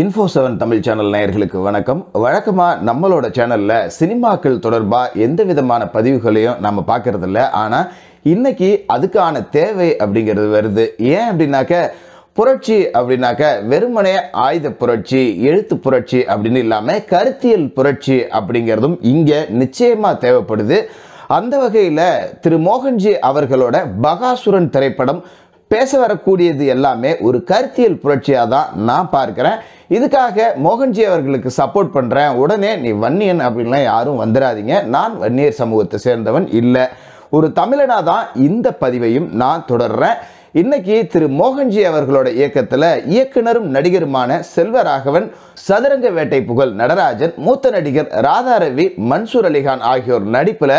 info seven Tamil channel நேயர்களுக்கு வணக்கம் வழக்கமாக நம்மளோட சேனலில் சினிமாக்கள் தொடர்பாக எந்த விதமான பதிவுகளையும் நம்ம பார்க்குறதில்ல ஆனால் இன்றைக்கி அதுக்கான தேவை அப்படிங்கிறது வருது ஏன் அப்படின்னாக்க புரட்சி அப்படின்னாக்க வெறுமனே ஆயுத புரட்சி எழுத்து புரட்சி அப்படின்னு இல்லாமல் கருத்தியல் புரட்சி அப்படிங்கிறதும் இங்கே நிச்சயமாக தேவைப்படுது அந்த வகையில் திரு மோகன்ஜி அவர்களோட பகாசுரன் திரைப்படம் பேச வரக்கூடியது எல்லாமே ஒரு கருத்தியல் புரட்சியாக தான் நான் பார்க்குறேன் இதுக்காக மோகன்ஜி அவர்களுக்கு சப்போர்ட் பண்ணுறேன் உடனே நீ வன்னியன் அப்படின்லாம் யாரும் வந்துடாதீங்க நான் வன்னியர் சமூகத்தை சேர்ந்தவன் இல்லை ஒரு தமிழனாக தான் இந்த பதிவையும் நான் தொடர்றேன் இன்னைக்கு திரு மோகன்ஜி அவர்களோட இயக்கத்தில் இயக்குனரும் நடிகருமான செல்வராகவன் சதுரங்க வேட்டை புகழ் நடராஜன் மூத்த நடிகர் ராதாரவி மன்சூர் அலிகான் ஆகியோர் நடிப்பில்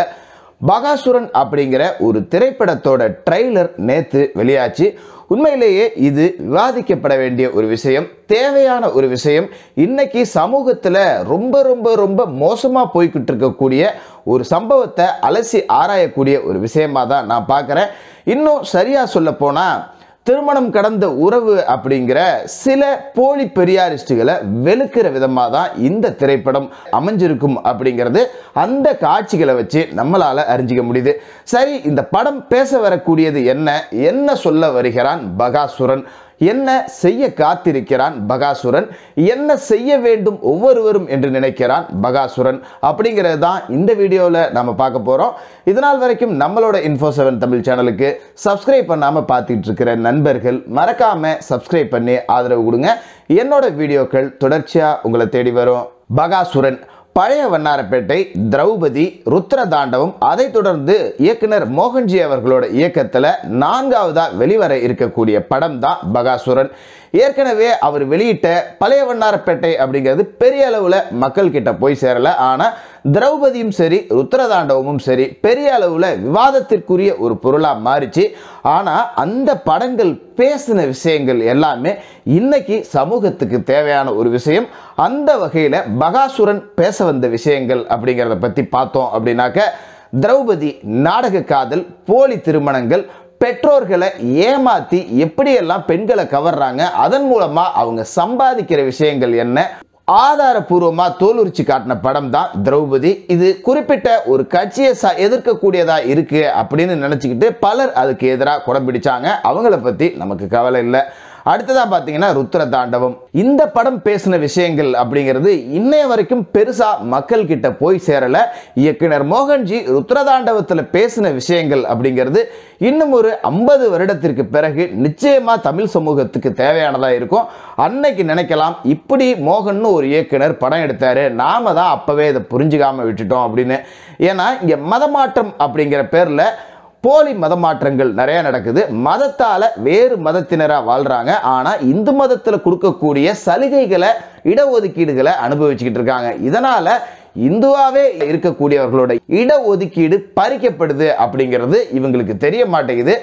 பகாசுரன் அப்படிங்கிற ஒரு திரைப்படத்தோட ட்ரெய்லர் நேற்று வெளியாச்சு உண்மையிலேயே இது விவாதிக்கப்பட வேண்டிய ஒரு விஷயம் தேவையான ஒரு விஷயம் இன்னைக்கு சமூகத்தில் ரொம்ப ரொம்ப ரொம்ப மோசமாக போய்கிட்டு இருக்கக்கூடிய ஒரு சம்பவத்தை அலசி ஆராயக்கூடிய ஒரு விஷயமாக தான் நான் பார்க்குறேன் இன்னும் சரியாக சொல்ல போனால் திருமணம் கடந்த உறவு அப்படிங்கிற சில போலி பெரியாரிஸ்டுகளை வெளுக்கிற விதமாக தான் இந்த திரைப்படம் அமைஞ்சிருக்கும் அப்படிங்கிறது அந்த காட்சிகளை வச்சு நம்மளால் அறிஞ்சிக்க முடியுது சரி இந்த படம் பேச வரக்கூடியது என்ன என்ன சொல்ல வருகிறான் பகாசுரன் என்ன செய்ய காத்திருக்கிறான் பகாசுரன் என்ன செய்ய வேண்டும் ஒவ்வொருவரும் என்று நினைக்கிறான் பகாசுரன் அப்படிங்கிறது தான் இந்த வீடியோவில் நம்ம பார்க்க போகிறோம் இதனால் வரைக்கும் நம்மளோட இன்ஃபோ செவன் தமிழ் சேனலுக்கு சப்ஸ்கிரைப் பண்ணாமல் பார்த்துட்டு இருக்கிற நண்பர்கள் மறக்காமல் சப்ஸ்கிரைப் பண்ணி ஆதரவு கொடுங்க என்னோட வீடியோக்கள் தொடர்ச்சியாக உங்களை தேடி வரும் பகாசுரன் பழைய வண்ணாரப்பேட்டை திரௌபதி ருத்ர தாண்டவம் அதைத் தொடர்ந்து இயக்குனர் மோகன்ஜி அவர்களோட இயக்கத்தில் நான்காவதாக வெளிவர இருக்கக்கூடிய படம் தான் பகாசுரன் ஏற்கனவே அவர் வெளியிட்ட பழைய வண்ணாரப்பேட்டை அப்படிங்கிறது பெரிய அளவில் மக்கள் கிட்ட போய் சேரலை ஆனால் திரௌபதியும் சரி ருத்ரதாண்டவமும் சரி பெரிய அளவில் விவாதத்திற்குரிய ஒரு பொருளாக மாறிச்சு ஆனால் அந்த படங்கள் பேசின விஷயங்கள் எல்லாமே இன்னைக்கு சமூகத்துக்கு தேவையான ஒரு விஷயம் அந்த வகையில் பகாசுரன் பேச வந்த விஷயங்கள் அப்படிங்கிறத பற்றி பார்த்தோம் அப்படின்னாக்க திரௌபதி நாடக காதல் போலி திருமணங்கள் பெற்றோர்களை ஏமாற்றி எப்படியெல்லாம் பெண்களை கவர்றாங்க அதன் மூலமாக அவங்க சம்பாதிக்கிற விஷயங்கள் என்ன ஆதாரபூர்வமாக தோலுரிச்சு காட்டின படம் தான் திரௌபதி இது குறிப்பிட்ட ஒரு கட்சியை ச எதிர்க்கக்கூடியதாக இருக்குது அப்படின்னு நினச்சிக்கிட்டு பலர் அதுக்கு எதிராக குடம் பிடிச்சாங்க அவங்கள பற்றி நமக்கு கவலை இல்லை அடுத்ததாக பார்த்தீங்கன்னா ருத்ர தாண்டவம் இந்த படம் பேசின விஷயங்கள் அப்படிங்கிறது இன்னைய வரைக்கும் பெருசாக மக்கள் கிட்ட போய் சேரல இயக்குனர் மோகன்ஜி ருத்ர தாண்டவத்தில் பேசின விஷயங்கள் அப்படிங்கிறது இன்னும் ஒரு ஐம்பது வருடத்திற்கு பிறகு நிச்சயமாக தமிழ் சமூகத்துக்கு தேவையானதாக இருக்கும் அன்னைக்கு நினைக்கலாம் இப்படி மோகன்னு ஒரு இயக்குனர் படம் எடுத்தார் நாம தான் அப்போவே இதை புரிஞ்சுக்காமல் விட்டுட்டோம் அப்படின்னு ஏன்னா இங்கே மதமாற்றம் அப்படிங்கிற பேரில் போலி மத மாற்றங்கள் நிறைய நடக்குது மதத்தால் வேறு மதத்தினராக வாழ்கிறாங்க ஆனால் இந்து மதத்தில் கொடுக்கக்கூடிய சலுகைகளை இடஒதுக்கீடுகளை அனுபவிச்சுக்கிட்டு இருக்காங்க இதனால் இந்துவாவே இருக்கக்கூடியவர்களோட இடஒதுக்கீடு பறிக்கப்படுது அப்படிங்கிறது இவங்களுக்கு தெரிய மாட்டேங்குது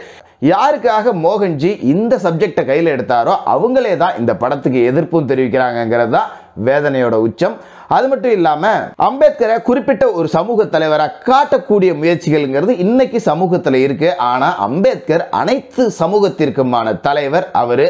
யாருக்காக மோகன்ஜி இந்த சப்ஜெக்டை கையில் எடுத்தாரோ அவங்களே தான் இந்த படத்துக்கு எதிர்ப்பும் தெரிவிக்கிறாங்கிறது தான் வேதனையோட உச்சம் அது மட்டும் இல்லாமல் அம்பேத்கரை குறிப்பிட்ட ஒரு சமூக தலைவராக காட்டக்கூடிய முயற்சிகள்ங்கிறது இன்னைக்கு சமூகத்தில் இருக்கு ஆனால் அம்பேத்கர் அனைத்து சமூகத்திற்குமான தலைவர் அவர்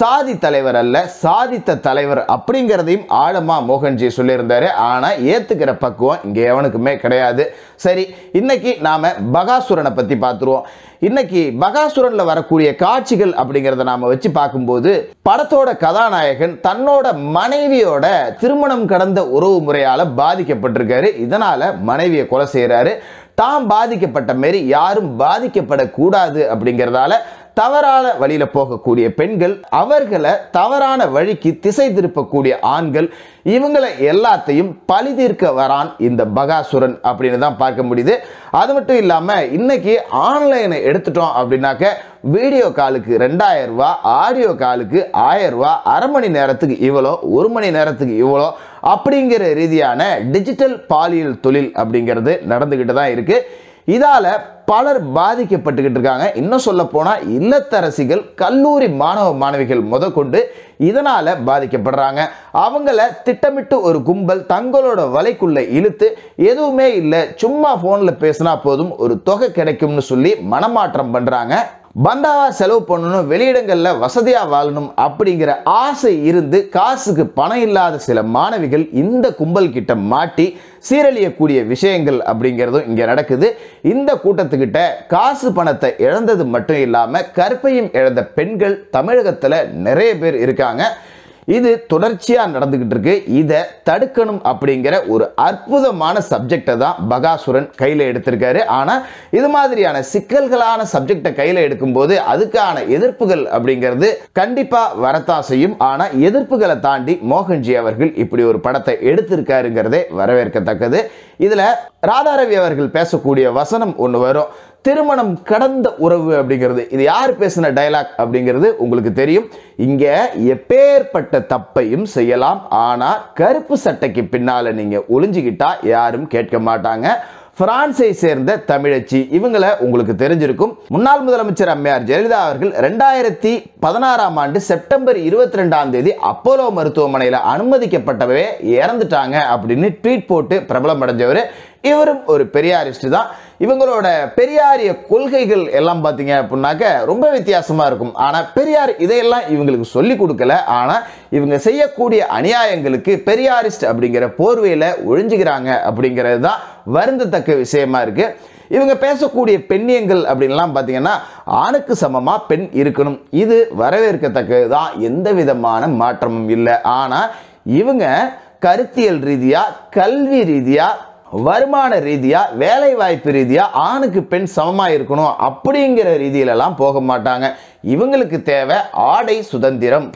சாதி தலைவர் அல்ல சாதித்த தலைவர் அப்படிங்கிறதையும் ஆழமா மோகன்ஜி சொல்லியிருந்தாரு ஆனால் ஏற்றுக்கிற பக்குவம் இங்கே எவனுக்குமே கிடையாது சரி இன்னைக்கு நாம் பகாசுரனை பற்றி பார்த்துருவோம் இன்னைக்கு பகாசுரனில் வரக்கூடிய காட்சிகள் அப்படிங்கிறத நாம் வச்சு பார்க்கும்போது படத்தோட கதாநாயகன் தன்னோட மனைவியோட திருமணம் கடந்த உறவு முறையால பாதிக்கப்பட்டிருக்காரு இதனால் மனைவியை கொலை செய்கிறாரு தாம் பாதிக்கப்பட்ட மாரி யாரும் பாதிக்கப்படக்கூடாது அப்படிங்கிறதால தவறான வழியில் போகக்கூடிய பெண்கள் அவர்களை தவறான வழிக்கு திசை திருப்பக்கூடிய ஆண்கள் இவங்களை எல்லாத்தையும் பழி தீர்க்க வரான் இந்த பகாசுரன் அப்படின்னு தான் பார்க்க முடியுது அது மட்டும் இல்லாமல் இன்னைக்கு ஆன்லைனை எடுத்துட்டோம் அப்படின்னாக்க வீடியோ காலுக்கு ரெண்டாயிரம் ரூபா ஆடியோ காலுக்கு ஆயிரம் ரூபா அரை மணி நேரத்துக்கு இவ்வளோ ஒரு மணி நேரத்துக்கு இவ்வளோ அப்படிங்கிற ரீதியான டிஜிட்டல் பாலியல் தொழில் அப்படிங்கிறது நடந்துக்கிட்டு தான் இருக்குது இதால் பலர் பாதிக்கப்பட்டுக்கிட்டு இருக்காங்க இன்னும் சொல்ல போனா இல்லத்தரசிகள் கல்லூரி மாணவ மாணவிகள் முதற்கொண்டு இதனால் பாதிக்கப்படுறாங்க அவங்கள திட்டமிட்டு ஒரு கும்பல் தங்களோட வலைக்குள்ளே இழுத்து எதுவுமே இல்லை சும்மா ஃபோனில் பேசினா போதும் ஒரு தொகை கிடைக்கும்னு சொல்லி மனமாற்றம் பண்ணுறாங்க பந்தாவா செலவு பண்ணணும் வெளியிடங்களில் வசதியாக வாழணும் அப்படிங்கிற ஆசை இருந்து காசுக்கு பணம் இல்லாத சில மாணவிகள் இந்த கும்பல் கிட்ட மாட்டி சீரழியக்கூடிய விஷயங்கள் அப்படிங்கிறதும் இங்கே நடக்குது இந்த கூட்டத்துக்கிட்ட காசு பணத்தை இழந்தது மட்டும் இல்லாமல் கற்பையும் இழந்த பெண்கள் தமிழகத்தில் நிறைய பேர் இருக்காங்க இது தொடர்ச்சியாக நடந்துக்கிட்டு இருக்கு இதை தடுக்கணும் அப்படிங்கிற ஒரு அற்புதமான சப்ஜெக்டை தான் பகாசுரன் கையில் எடுத்திருக்காரு ஆனால் இது மாதிரியான சிக்கல்களான சப்ஜெக்டை கையில் எடுக்கும்போது அதுக்கான எதிர்ப்புகள் அப்படிங்கிறது கண்டிப்பாக வரத்தான் செய்யும் ஆனால் எதிர்ப்புகளை தாண்டி மோகன்ஜி அவர்கள் இப்படி ஒரு படத்தை எடுத்திருக்காருங்கிறதே வரவேற்கத்தக்கது இதில் ராதாரவி அவர்கள் பேசக்கூடிய வசனம் ஒன்று வரும் திருமணம் கடந்த உறவு அப்படிங்கிறது இது யார் பேசின டைலாக் அப்படிங்கிறது உங்களுக்கு தெரியும் இங்கே எப்பேற்பட்ட தப்பையும் செய்யலாம் ஆனால் கருப்பு சட்டைக்கு பின்னால் நீங்கள் ஒளிஞ்சுக்கிட்டா யாரும் கேட்க மாட்டாங்க பிரான்ஸை சேர்ந்த தமிழச்சி இவங்களை உங்களுக்கு தெரிஞ்சிருக்கும் முன்னாள் முதலமைச்சர் அம்மையார் ஜெயலலிதா அவர்கள் ரெண்டாயிரத்தி பதினாறாம் ஆண்டு செப்டம்பர் இருபத்தி ரெண்டாம் தேதி அப்போலோ மருத்துவமனையில் அனுமதிக்கப்பட்டவே இறந்துட்டாங்க அப்படின்னு ட்வீட் போட்டு பிரபலம் அடைஞ்சவர் இவரும் ஒரு பெரியாரிஸ்ட் தான் இவங்களோட பெரியாரிய கொள்கைகள் எல்லாம் பார்த்தீங்க அப்படின்னாக்க ரொம்ப வித்தியாசமாக இருக்கும் ஆனால் பெரியார் இதையெல்லாம் இவங்களுக்கு சொல்லி கொடுக்கல ஆனால் இவங்க செய்யக்கூடிய அநியாயங்களுக்கு பெரியாரிஸ்ட் அப்படிங்கிற போர்வையில் ஒழிஞ்சுக்கிறாங்க அப்படிங்கிறது தான் வருந்தத்தக்க விஷயமா இருக்குது இவங்க பேசக்கூடிய பெண்ணியங்கள் அப்படின்லாம் பார்த்தீங்கன்னா ஆணுக்கு சமமாக பெண் இருக்கணும் இது வரவேற்கத்தக்கது தான் எந்த விதமான மாற்றமும் இல்லை ஆனால் இவங்க கருத்தியல் ரீதியாக கல்வி ரீதியாக வருமான ரீதியாக வேலை வாய்ப்பு ரீதியாக ஆணுக்கு பெண் சமமாக இருக்கணும் அப்படிங்கிற ரீதியிலலாம் போக மாட்டாங்க இவங்களுக்கு தேவை ஆடை சுதந்திரம்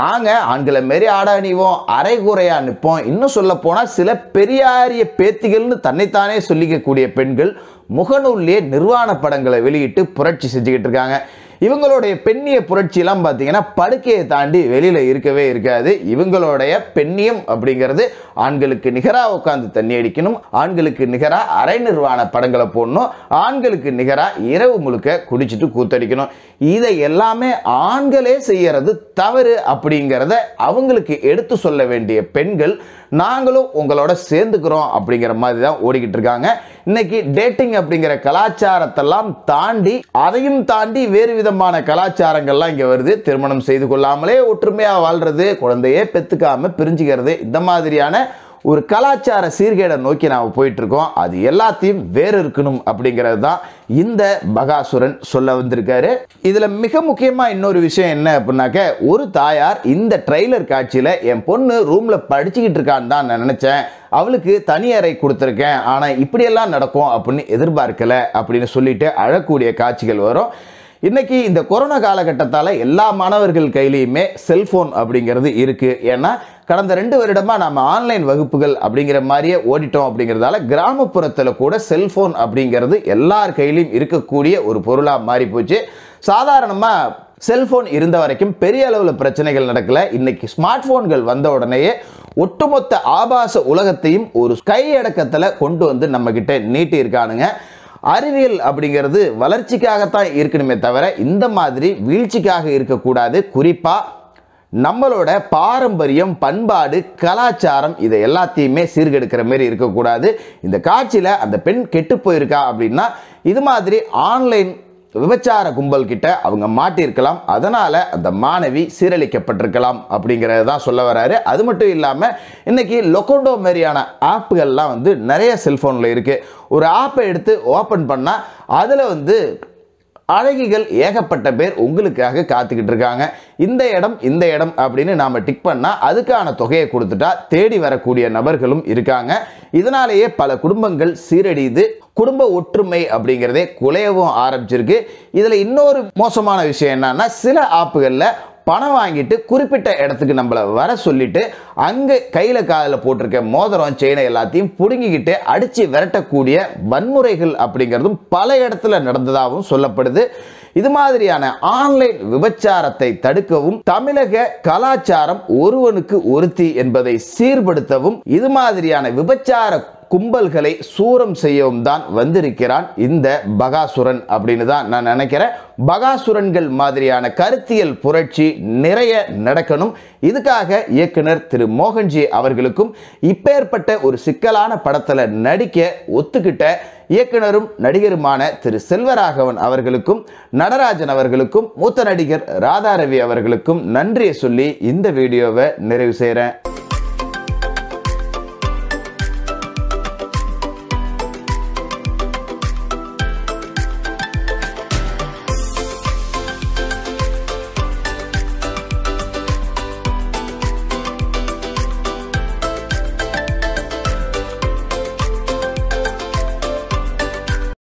நாங்கள் ஆண்களை மாரி ஆடை அணிவோம் அரைகுறையாக நிற்போம் இன்னும் சொல்ல போனால் சில பெரியாரிய பேத்திகள்னு தன்னைத்தானே சொல்லிக்கக்கூடிய பெண்கள் முகநூல்லையே நிர்வாண படங்களை வெளியிட்டு புரட்சி செஞ்சுக்கிட்டு இருக்காங்க இவங்களுடைய பெண்ணிய புரட்சியெல்லாம் பார்த்தீங்கன்னா படுக்கையை தாண்டி வெளியில் இருக்கவே இருக்காது இவங்களுடைய பெண்ணியம் அப்படிங்கிறது ஆண்களுக்கு நிகராக உட்காந்து தண்ணி அடிக்கணும் ஆண்களுக்கு நிகராக அரை நிர்வாண படங்களை போடணும் ஆண்களுக்கு நிகராக இரவு முழுக்க குடிச்சிட்டு கூத்தடிக்கணும் இதை எல்லாமே ஆண்களே செய்யறது தவறு அப்படிங்கிறத அவங்களுக்கு எடுத்து சொல்ல வேண்டிய பெண்கள் நாங்களும் உங்களோட சேர்ந்துக்கிறோம் அப்படிங்கிற மாதிரி தான் ஓடிக்கிட்டு இருக்காங்க இன்னைக்கு டேட்டிங் அப்படிங்கிற கலாச்சாரத்தெல்லாம் தாண்டி அதையும் தாண்டி வேறு விதமான கலாச்சாரங்கள்லாம் இங்கே வருது திருமணம் செய்து கொள்ளாமலே ஒற்றுமையாக வாழ்கிறது குழந்தையே பெற்றுக்காமல் பிரிஞ்சுக்கிறது இந்த மாதிரியான ஒரு கலாச்சார சீர்கேடை நோக்கி நாம் போயிட்டுருக்கோம் அது எல்லாத்தையும் வேறு இருக்கணும் அப்படிங்கிறது தான் இந்த பகாசுரன் சொல்ல வந்திருக்காரு இதில் மிக முக்கியமாக இன்னொரு விஷயம் என்ன அப்படின்னாக்க ஒரு தாயார் இந்த ட்ரெய்லர் காட்சியில் என் பொண்ணு ரூமில் படிச்சுக்கிட்டு இருக்கான்னு தான் நான் நினச்சேன் அவளுக்கு தனி அறை கொடுத்துருக்கேன் ஆனால் இப்படியெல்லாம் நடக்கும் அப்படின்னு எதிர்பார்க்கலை அப்படின்னு சொல்லிட்டு அழக்கூடிய காட்சிகள் வரும் இன்னைக்கு இந்த கொரோனா காலகட்டத்தால் எல்லா மாணவர்கள் கையிலையுமே செல்ஃபோன் அப்படிங்கிறது இருக்குது ஏன்னா கடந்த ரெண்டு வருடமாக நம்ம ஆன்லைன் வகுப்புகள் அப்படிங்கிற மாதிரியே ஓடிட்டோம் அப்படிங்கிறதால கிராமப்புறத்தில் கூட செல்ஃபோன் அப்படிங்கிறது எல்லார் கையிலையும் இருக்கக்கூடிய ஒரு பொருளாக மாறி போச்சு சாதாரணமாக செல்ஃபோன் இருந்த வரைக்கும் பெரிய அளவில் பிரச்சனைகள் நடக்கலை இன்னைக்கு ஸ்மார்ட் ஃபோன்கள் வந்த உடனேயே ஒட்டுமொத்த ஆபாச உலகத்தையும் ஒரு கையடக்கத்தில் கொண்டு வந்து நம்மக்கிட்ட நீட்டி இருக்கானுங்க அறிவியல் அப்படிங்கிறது வளர்ச்சிக்காகத்தான் இருக்கணுமே தவிர இந்த மாதிரி வீழ்ச்சிக்காக இருக்கக்கூடாது குறிப்பாக நம்மளோட பாரம்பரியம் பண்பாடு கலாச்சாரம் இதை எல்லாத்தையுமே சீர்கெடுக்கிற மாதிரி இருக்கக்கூடாது இந்த காட்சியில் அந்த பெண் கெட்டு போயிருக்கா அப்படின்னா இது மாதிரி ஆன்லைன் விபச்சார கும்பல் கிட்ட அவங்க மாட்டியிருக்கலாம் அதனால் அந்த மாணவி சீரழிக்கப்பட்டிருக்கலாம் அப்படிங்கிறது தான் சொல்ல வராரு அது மட்டும் இல்லாமல் இன்னைக்கு லொக்கோண்டோ மாதிரியான ஆப்புகள்லாம் வந்து நிறைய செல்ஃபோனில் இருக்குது ஒரு ஆப்பை எடுத்து ஓப்பன் பண்ணால் அதில் வந்து அழகிகள் ஏகப்பட்ட பேர் உங்களுக்காக காத்துக்கிட்டு இருக்காங்க இந்த இடம் இந்த இடம் அப்படின்னு நாம் டிக் பண்ணால் அதுக்கான தொகையை கொடுத்துட்டா தேடி வரக்கூடிய நபர்களும் இருக்காங்க இதனாலேயே பல குடும்பங்கள் சீரடிது குடும்ப ஒற்றுமை அப்படிங்கிறதே குலையவும் ஆரம்பிச்சிருக்கு இதில் இன்னொரு மோசமான விஷயம் என்னன்னா சில ஆப்புகளில் பணம் வாங்கிட்டு குறிப்பிட்ட இடத்துக்கு நம்மளை வர சொல்லிட்டு அங்கே கையில் காதில் போட்டிருக்க மோதிரம் செயினை எல்லாத்தையும் பிடுங்கிக்கிட்டு அடித்து விரட்டக்கூடிய வன்முறைகள் அப்படிங்கிறதும் பல இடத்துல நடந்ததாகவும் சொல்லப்படுது இது மாதிரியான ஆன்லைன் விபச்சாரத்தை தடுக்கவும் தமிழக கலாச்சாரம் ஒருவனுக்கு ஒருத்தி என்பதை சீர்படுத்தவும் இது மாதிரியான விபச்சார கும்பல்களை சூரம் செய்யவும் தான் வந்திருக்கிறான் இந்த பகாசுரன் அப்படின்னு தான் நான் நினைக்கிறேன் பகாசுரன்கள் மாதிரியான கருத்தியல் புரட்சி நிறைய நடக்கணும் இதுக்காக இயக்குனர் திரு மோகன்ஜி அவர்களுக்கும் இப்பேற்பட்ட ஒரு சிக்கலான படத்தில் நடிக்க ஒத்துக்கிட்ட இயக்குனரும் நடிகருமான திரு செல்வராகவன் அவர்களுக்கும் நடராஜன் அவர்களுக்கும் மூத்த நடிகர் ராதாரவி அவர்களுக்கும் நன்றியை சொல்லி இந்த வீடியோவை நிறைவு செய்கிறேன்